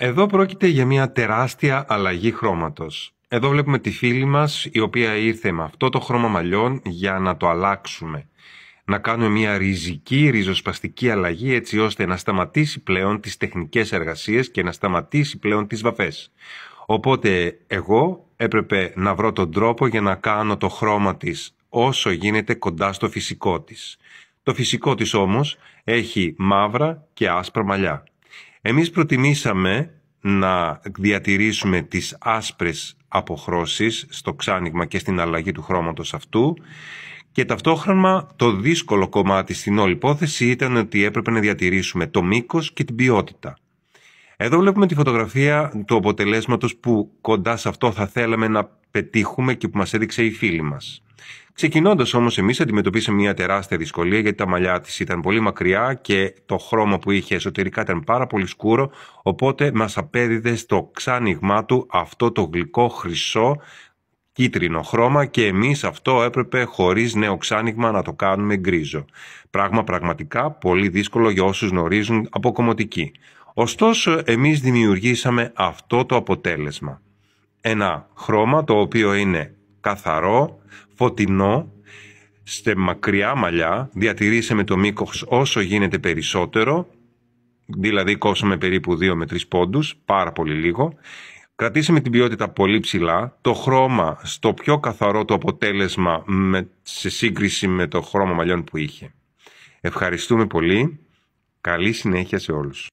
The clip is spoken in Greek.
Εδώ πρόκειται για μια τεράστια αλλαγή χρώματος. Εδώ βλέπουμε τη φίλη μας η οποία ήρθε με αυτό το χρώμα μαλλιών για να το αλλάξουμε. Να κάνουμε μια ριζική, ριζοσπαστική αλλαγή έτσι ώστε να σταματήσει πλέον τις τεχνικές εργασίες και να σταματήσει πλέον τις βαφές. Οπότε εγώ έπρεπε να βρω τον τρόπο για να κάνω το χρώμα της όσο γίνεται κοντά στο φυσικό της. Το φυσικό της όμως έχει μαύρα και άσπρα μαλλιά. Εμείς προτιμήσαμε να διατηρήσουμε τις άσπρες αποχρώσεις στο ξάνιγμα και στην αλλαγή του χρώματος αυτού και ταυτόχρονα το δύσκολο κομμάτι στην όλη υπόθεση ήταν ότι έπρεπε να διατηρήσουμε το μήκος και την ποιότητα. Εδώ βλέπουμε τη φωτογραφία του αποτελέσματος που κοντά σε αυτό θα θέλαμε να πετύχουμε και που μας έδειξε η φίλη μας. Ξεκινώντας όμως, εμείς αντιμετωπίσαμε μια τεράστια δυσκολία γιατί τα μαλλιά της ήταν πολύ μακριά και το χρώμα που είχε εσωτερικά ήταν πάρα πολύ σκούρο. Οπότε μας απέδιδε στο ξάνιγμα του αυτό το γλυκό χρυσό κίτρινο χρώμα και εμείς αυτό έπρεπε χωρίς νέο ξάνιγμα να το κάνουμε γκρίζο. Πράγμα πραγματικά πολύ δύσκολο για όσους γνωρίζουν από Ωστόσο, εμείς δημιουργήσαμε αυτό το αποτέλεσμα. Ένα χρώμα το οποίο είναι καθαρό, φωτεινό, στε μακριά μαλλιά, διατηρήσε με το μήκος όσο γίνεται περισσότερο, δηλαδή κόψαμε περίπου 2 με 3 πόντους, πάρα πολύ λίγο. Κρατήσαμε την ποιότητα πολύ ψηλά, το χρώμα στο πιο καθαρό το αποτέλεσμα με, σε σύγκριση με το χρώμα μαλλιών που είχε. Ευχαριστούμε πολύ. Καλή συνέχεια σε όλους.